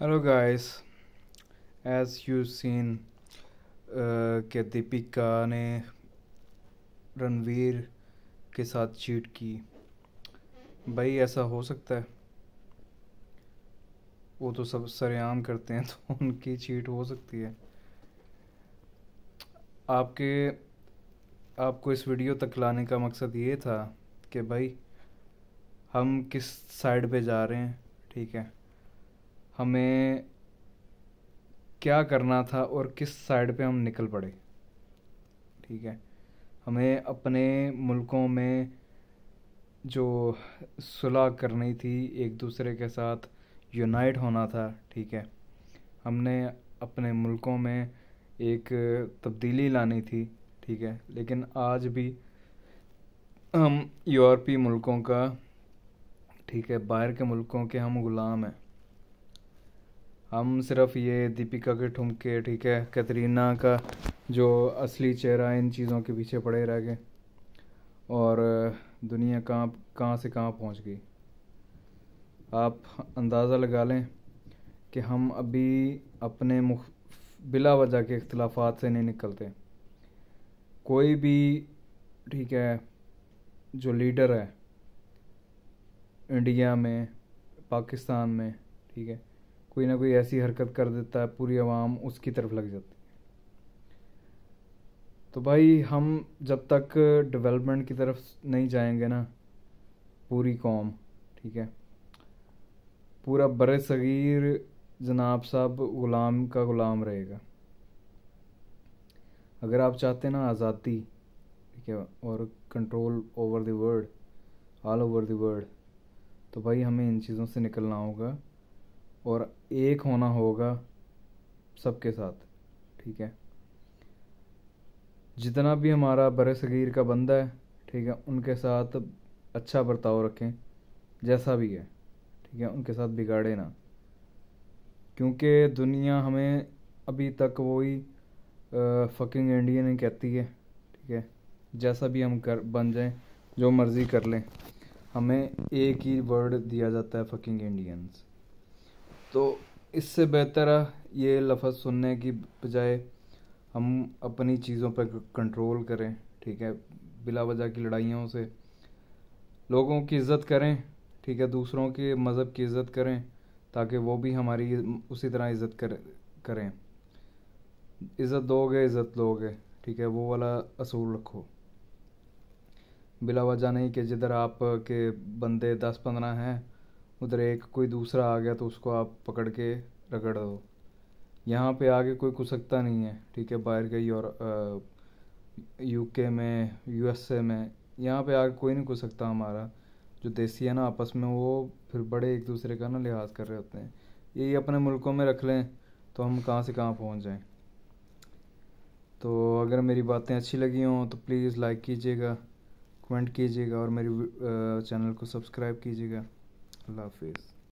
Hello guys as you seen के दीपिका ने रणवीर के साथ चीट की भाई ऐसा हो सकता है वो तो सब सरेआम करते हैं तो उनकी चीट हो सकती है आपके आपको इस वीडियो तक लाने का मकसद ये था कि भाई हम किस साइड पे जा रहे हैं ठीक है हमें क्या करना था और किस साइड पे हम निकल पड़े ठीक है हमें अपने मुल्कों में जो सुलह करनी थी एक दूसरे के साथ यूनाइट होना था ठीक है हमने अपने मुल्कों में एक तब्दीली लानी थी ठीक है लेकिन आज भी हम यूरोपी मुल्कों का ठीक है बाहर के मुल्कों के हम ग़ुलाम हैं हम सिर्फ ये दीपिका के ठुमके ठीक है कैतरीना का जो असली चेहरा इन चीज़ों के पीछे पड़े रह गए और दुनिया कहाँ कहाँ से कहाँ पहुँच गई आप अंदाज़ा लगा लें कि हम अभी अपने मुख बिला वजह के अख्तिलाफ़ात से नहीं निकलते कोई भी ठीक है जो लीडर है इंडिया में पाकिस्तान में ठीक है कोई ना कोई ऐसी हरकत कर देता है पूरी आवाम उसकी तरफ लग जाती है तो भाई हम जब तक डेवलपमेंट की तरफ नहीं जाएंगे ना पूरी कौम ठीक है पूरा बर सग़ीर जनाब साहब ग़ुलाम का ग़ुलाम रहेगा अगर आप चाहते ना आज़ादी ठीक है और control over the world all over the world तो भाई हमें इन चीज़ों से निकलना होगा और एक होना होगा सबके साथ ठीक है जितना भी हमारा बर सगीर का बंदा है ठीक है उनके साथ अच्छा बर्ताव रखें जैसा भी है ठीक है उनके साथ बिगाड़े ना क्योंकि दुनिया हमें अभी तक वही फकिंग इंडियन ही कहती है ठीक है जैसा भी हम कर बन जाएं जो मर्ज़ी कर लें हमें एक ही वर्ड दिया जाता है फकिंग इंडियंस तो इससे बेहतर ये लफ्ज़ सुनने की बजाय हम अपनी चीज़ों पर कंट्रोल करें ठीक है बिला वजह की लड़ाइयों से लोगों की इज़्ज़त करें ठीक है दूसरों के मज़हब की इज़्ज़त करें ताकि वो भी हमारी उसी तरह इज़्ज़त कर करें इज़्ज़त दोगे इज़्ज़त लोगे ठीक है वो वाला असूल रखो बिला वजह नहीं कि जिधर आप के बंदे दस पंद्रह हैं उधर एक कोई दूसरा आ गया तो उसको आप पकड़ के रगड़ दो यहाँ पे आगे कोई कुसकता नहीं है ठीक है बाहर के और यूके में यूएसए में यहाँ पे आगे कोई नहीं कुसकता हमारा जो देसी है ना आपस में वो फिर बड़े एक दूसरे का ना लिहाज कर रहे होते हैं यही अपने मुल्कों में रख लें तो हम कहाँ से कहाँ पहुँच जाएँ तो अगर मेरी बातें अच्छी लगी हों तो प्लीज़ लाइक कीजिएगा कमेंट कीजिएगा और मेरी चैनल को सब्सक्राइब कीजिएगा love is.